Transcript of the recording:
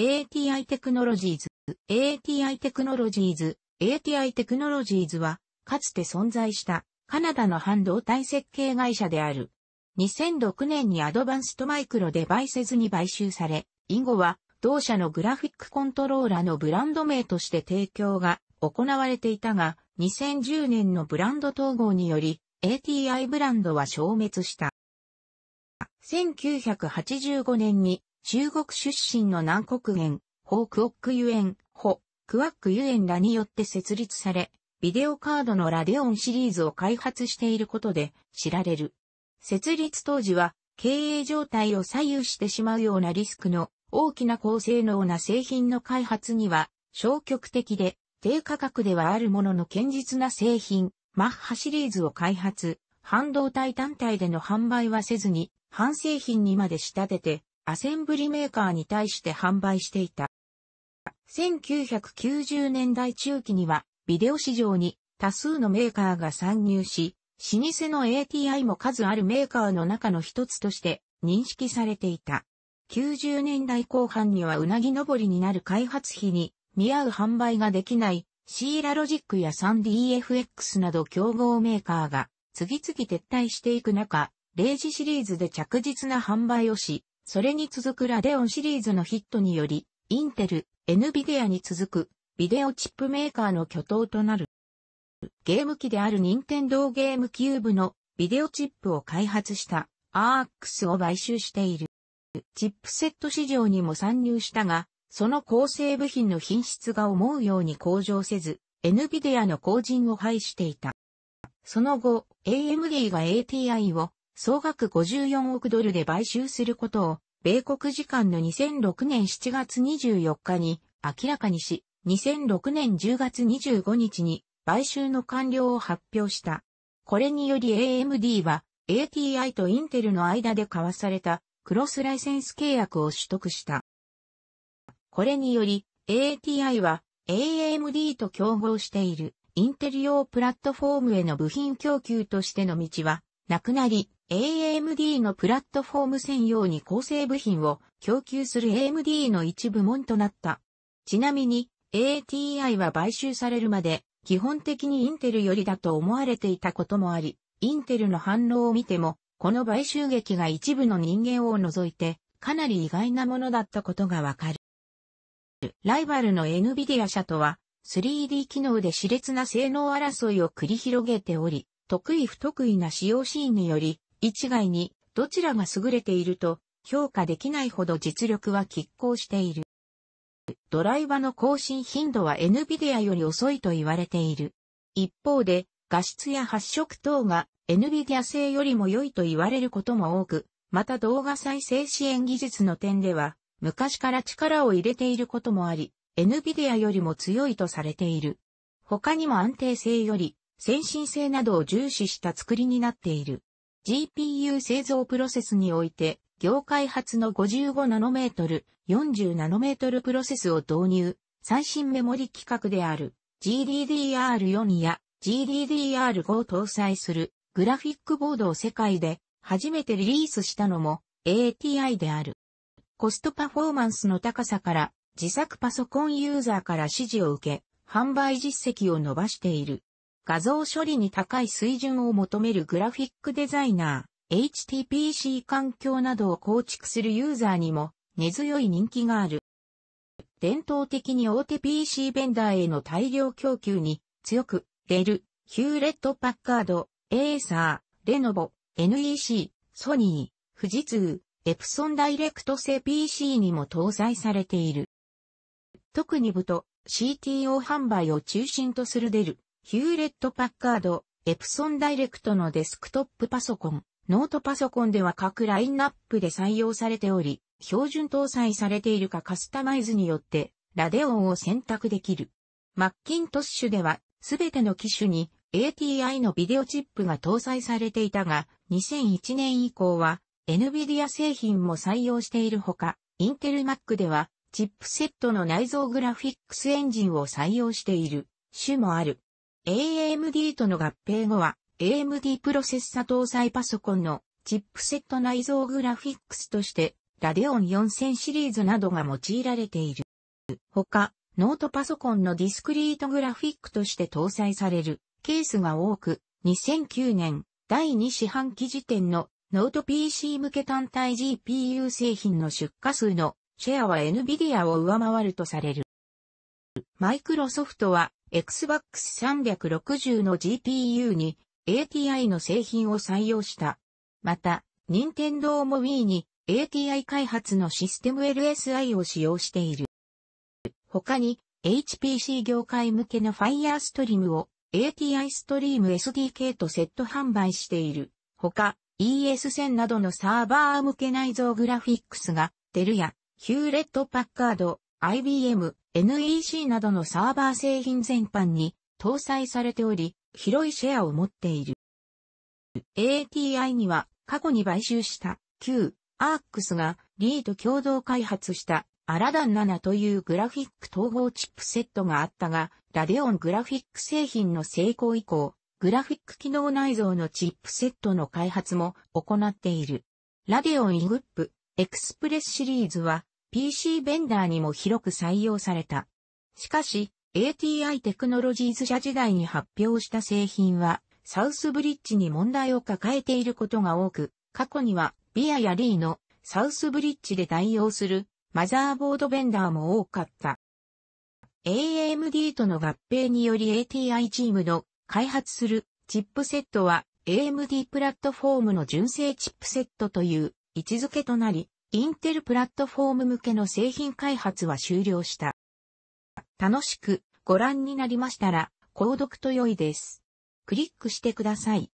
ATI テクノロジーズ、ATI テクノロジーズ、ATI テクノロジーズは、かつて存在したカナダの半導体設計会社である。2006年にアドバンストマイクロデバイセズに買収され、以後は同社のグラフィックコントローラーのブランド名として提供が行われていたが、2010年のブランド統合により、ATI ブランドは消滅した。1985年に中国出身の南国園、ホークオックユエン、ホ、クワックユエンらによって設立され、ビデオカードのラデオンシリーズを開発していることで知られる。設立当時は経営状態を左右してしまうようなリスクの大きな高性能な製品の開発には消極的で低価格ではあるものの堅実な製品、マッハシリーズを開発、半導体単体での販売はせずに、半製品にまで仕立てて、アセンブリメーカーに対して販売していた。1990年代中期には、ビデオ市場に多数のメーカーが参入し、老舗の ATI も数あるメーカーの中の一つとして認識されていた。90年代後半にはうなぎ登りになる開発費に見合う販売ができないシーラロジックや 3DFX など競合メーカーが次々撤退していく中、0時シリーズで着実な販売をし、それに続くラデオンシリーズのヒットにより、インテル、NVIDIA に続く、ビデオチップメーカーの巨頭となる。ゲーム機である任天堂ゲームキューブのビデオチップを開発したアークスを買収している。チップセット市場にも参入したが、その構成部品の品質が思うように向上せず、NVIDIA の後陣を排していた。その後、AMD が ATI を総額54億ドルで買収することを、米国時間の2006年7月24日に明らかにし、2006年10月25日に買収の完了を発表した。これにより AMD は ATI とインテルの間で交わされたクロスライセンス契約を取得した。これにより ATI は AMD と競合しているインテル用プラットフォームへの部品供給としての道はなくなり、AMD のプラットフォーム専用に構成部品を供給する AMD の一部門となった。ちなみに ATI は買収されるまで基本的にインテルよりだと思われていたこともあり、インテルの反応を見ても、この買収劇が一部の人間を除いて、かなり意外なものだったことがわかる。ライバルの NVIDIA 社とは、3D 機能で熾烈な性能争いを繰り広げており、得意不得意な使用シーンにより、一概にどちらが優れていると評価できないほど実力は拮抗している。ドライバの更新頻度は NVIDIA より遅いと言われている。一方で画質や発色等が NVIDIA 製よりも良いと言われることも多く、また動画再生支援技術の点では昔から力を入れていることもあり、NVIDIA よりも強いとされている。他にも安定性より先進性などを重視した作りになっている。GPU 製造プロセスにおいて、業界初の55ナノメートル、40ナノメートルプロセスを導入、最新メモリ規格である GDDR4 や GDDR5 を搭載するグラフィックボードを世界で初めてリリースしたのも ATI である。コストパフォーマンスの高さから自作パソコンユーザーから支持を受け、販売実績を伸ばしている。画像処理に高い水準を求めるグラフィックデザイナー、HTPC 環境などを構築するユーザーにも根強い人気がある。伝統的に大手 PC ベンダーへの大量供給に強く、デル、ヒューレット・パッカード、エーサー、レノボ、NEC、ソニー、富士通、エプソンダイレクト製 PC にも搭載されている。特に部と CTO 販売を中心とするデル、ヒューレット・パッカード、エプソンダイレクトのデスクトップパソコン、ノートパソコンでは各ラインナップで採用されており、標準搭載されているかカスタマイズによって、ラデオンを選択できる。マッキントッシュでは、すべての機種に ATI のビデオチップが搭載されていたが、2001年以降は、NVIDIA 製品も採用しているほか、インテル Mac では、チップセットの内蔵グラフィックスエンジンを採用している、種もある。AMD との合併後は AMD プロセッサ搭載パソコンのチップセット内蔵グラフィックスとしてラデオン4000シリーズなどが用いられている。他、ノートパソコンのディスクリートグラフィックとして搭載されるケースが多く、2009年第2四半期時点のノート PC 向け単体 GPU 製品の出荷数のシェアは NVIDIA を上回るとされる。マイクロソフトは Xbox 360の GPU に ATI の製品を採用した。また、任天堂も Wii に ATI 開発のシステム LSI を使用している。他に、HPC 業界向けの Firestream を ATI ストリーム SDK とセット販売している。他、ES1000 などのサーバー向け内蔵グラフィックスが、デルや、ヒューレット・パッカード、IBM、NEC などのサーバー製品全般に搭載されており、広いシェアを持っている。ATI には過去に買収した旧アークスがリーと共同開発したアラダン7というグラフィック統合チップセットがあったが、ラデオングラフィック製品の成功以降、グラフィック機能内蔵のチップセットの開発も行っている。ラデオンイグップエクスプレスシリーズは PC ベンダーにも広く採用された。しかし、ATI テクノロジーズ社時代に発表した製品は、サウスブリッジに問題を抱えていることが多く、過去には、ビアやリーのサウスブリッジで代用するマザーボードベンダーも多かった。AMD との合併により ATI チームの開発するチップセットは AMD プラットフォームの純正チップセットという位置づけとなり、インテルプラットフォーム向けの製品開発は終了した。楽しくご覧になりましたら、購読と良いです。クリックしてください。